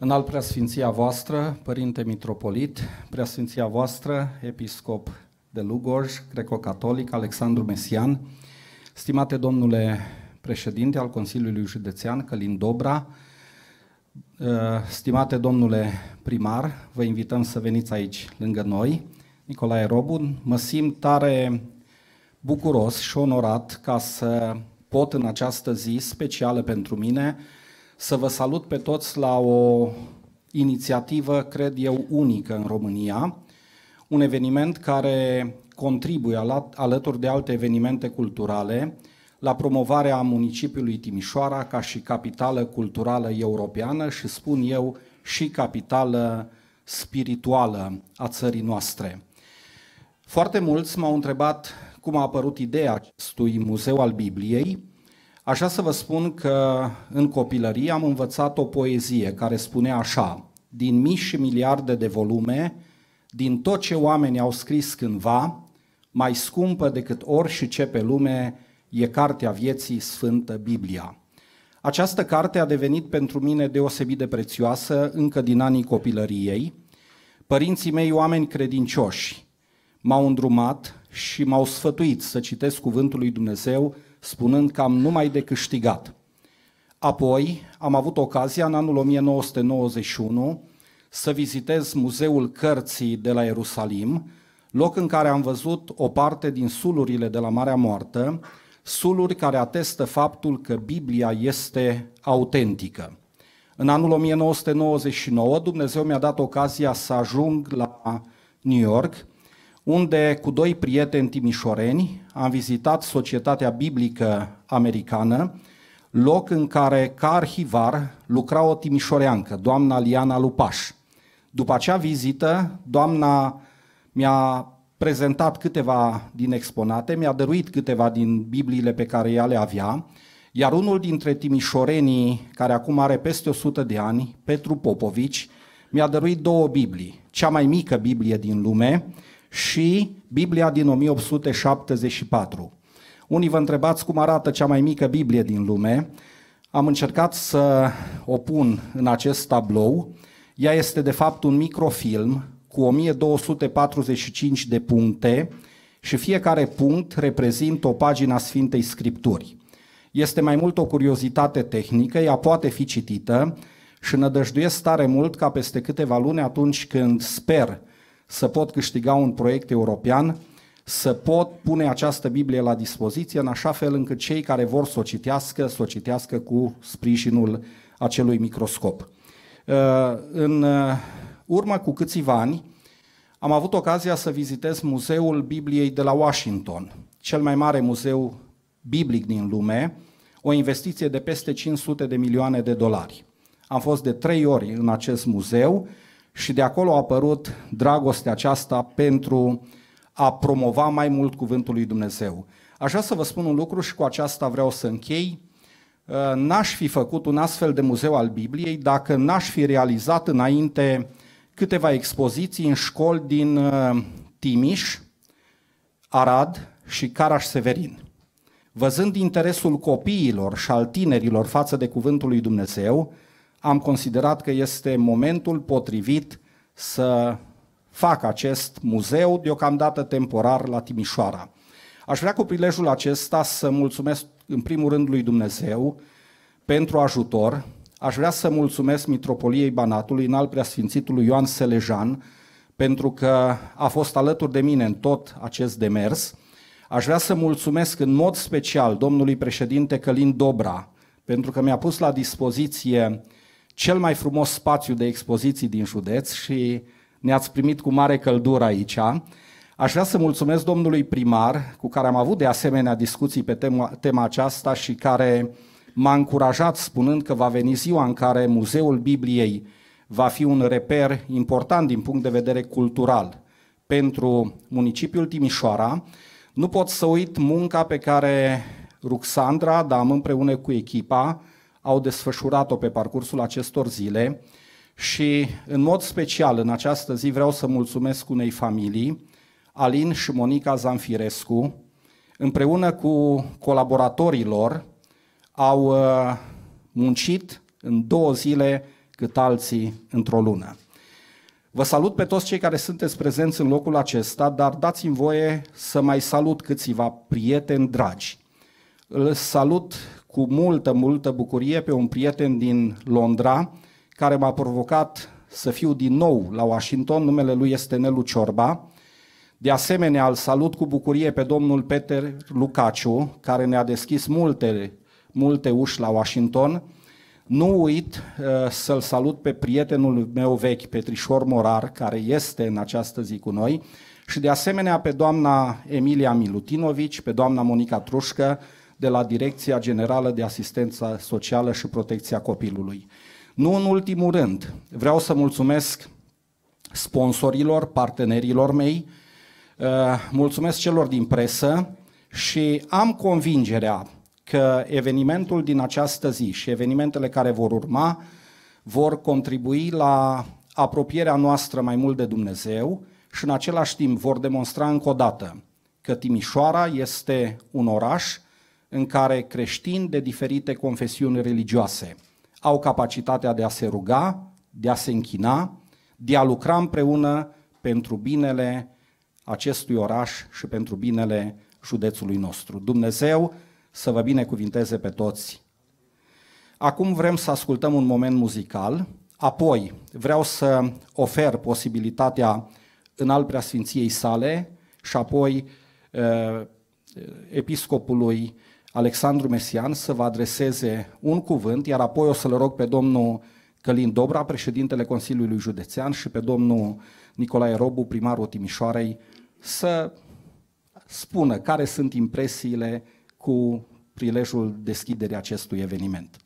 În al preasfinția voastră, Părinte Mitropolit, preasfinția voastră, Episcop de Lugoj, greco-catolic, Alexandru Mesian, stimate domnule președinte al Consiliului Județean, Călin Dobra, ă, stimate domnule primar, vă invităm să veniți aici lângă noi, Nicolae Robun, mă simt tare bucuros și onorat ca să pot în această zi specială pentru mine să vă salut pe toți la o inițiativă, cred eu, unică în România, un eveniment care contribuie alături de alte evenimente culturale la promovarea municipiului Timișoara ca și capitală culturală europeană și spun eu și capitală spirituală a țării noastre. Foarte mulți m-au întrebat cum a apărut ideea acestui muzeu al Bibliei Așa să vă spun că în copilărie am învățat o poezie care spune așa, din mii și miliarde de volume, din tot ce oamenii au scris cândva, mai scumpă decât orice ce pe lume e cartea vieții Sfântă Biblia. Această carte a devenit pentru mine deosebit de prețioasă încă din anii copilăriei. Părinții mei, oameni credincioși, m-au îndrumat și m-au sfătuit să citesc cuvântul lui Dumnezeu spunând că am numai de câștigat. Apoi am avut ocazia în anul 1991 să vizitez Muzeul Cărții de la Ierusalim, loc în care am văzut o parte din sulurile de la Marea Moartă, suluri care atestă faptul că Biblia este autentică. În anul 1999 Dumnezeu mi-a dat ocazia să ajung la New York unde cu doi prieteni timișoreni am vizitat Societatea Biblică Americană, loc în care ca arhivar lucra o timișoreancă, doamna Liana Lupaș. După acea vizită, doamna mi-a prezentat câteva din exponate, mi-a dăruit câteva din Bibliile pe care ea le avea, iar unul dintre timișorenii, care acum are peste 100 de ani, Petru Popovici, mi-a dăruit două Biblii, cea mai mică Biblie din lume și Biblia din 1874. Unii vă întrebați cum arată cea mai mică Biblie din lume. Am încercat să o pun în acest tablou. Ea este de fapt un microfilm cu 1245 de puncte și fiecare punct reprezintă o pagină a Sfintei Scripturi. Este mai mult o curiozitate tehnică, ea poate fi citită și nădăjduiesc tare mult ca peste câteva luni atunci când sper să pot câștiga un proiect european, să pot pune această Biblie la dispoziție în așa fel încât cei care vor să o citească, să o citească cu sprijinul acelui microscop. Uh, în uh, urmă cu câțiva ani am avut ocazia să vizitez Muzeul Bibliei de la Washington, cel mai mare muzeu biblic din lume, o investiție de peste 500 de milioane de dolari. Am fost de trei ori în acest muzeu, și de acolo a apărut dragostea aceasta pentru a promova mai mult cuvântul lui Dumnezeu. Așa să vă spun un lucru și cu aceasta vreau să închei. Uh, n-aș fi făcut un astfel de muzeu al Bibliei dacă n-aș fi realizat înainte câteva expoziții în școli din uh, Timiș, Arad și Caraș-Severin. Văzând interesul copiilor și al tinerilor față de cuvântul lui Dumnezeu, am considerat că este momentul potrivit să fac acest muzeu, deocamdată temporar, la Timișoara. Aș vrea cu prilejul acesta să mulțumesc în primul rând lui Dumnezeu pentru ajutor. Aș vrea să mulțumesc Mitropoliei Banatului, în al preasfințitului Ioan Selejan, pentru că a fost alături de mine în tot acest demers. Aș vrea să mulțumesc în mod special domnului președinte Călin Dobra, pentru că mi-a pus la dispoziție uh, cel mai frumos spațiu de expoziții din județ și ne-ați primit cu mare căldură aici. Aș vrea să mulțumesc domnului primar, cu care am avut de asemenea discuții pe tema, tema aceasta și care m-a încurajat spunând că va veni ziua în care Muzeul Bibliei va fi un reper important din punct de vedere cultural pentru municipiul Timișoara. Nu pot să uit munca pe care Ruxandra, dar am împreună cu echipa, au desfășurat-o pe parcursul acestor zile și în mod special în această zi vreau să mulțumesc unei familii, Alin și Monica Zanfirescu, împreună cu colaboratorii lor, au uh, muncit în două zile cât alții într-o lună. Vă salut pe toți cei care sunteți prezenți în locul acesta, dar dați-mi voie să mai salut câțiva prieteni dragi. Îl salut cu multă, multă bucurie pe un prieten din Londra care m-a provocat să fiu din nou la Washington, numele lui este Nelu Ciorba. De asemenea, îl salut cu bucurie pe domnul Peter Lucaciu, care ne-a deschis multe, multe uși la Washington. Nu uit uh, să-l salut pe prietenul meu vechi, Petrișor Morar, care este în această zi cu noi, și de asemenea pe doamna Emilia Milutinovici, pe doamna Monica Trușcă, de la Direcția Generală de Asistență Socială și Protecția Copilului. Nu în ultimul rând, vreau să mulțumesc sponsorilor, partenerilor mei, uh, mulțumesc celor din presă și am convingerea că evenimentul din această zi și evenimentele care vor urma vor contribui la apropierea noastră mai mult de Dumnezeu și în același timp vor demonstra încă o dată că Timișoara este un oraș în care creștini de diferite confesiuni religioase au capacitatea de a se ruga, de a se închina, de a lucra împreună pentru binele acestui oraș și pentru binele județului nostru. Dumnezeu să vă binecuvinteze pe toți. Acum vrem să ascultăm un moment muzical, apoi vreau să ofer posibilitatea în al preasfinției sale și apoi uh, episcopului Alexandru Mesian să vă adreseze un cuvânt, iar apoi o să le rog pe domnul Călin Dobra, președintele Consiliului Județean și pe domnul Nicolae Robu, primarul Timișoarei, să spună care sunt impresiile cu prilejul deschiderii acestui eveniment.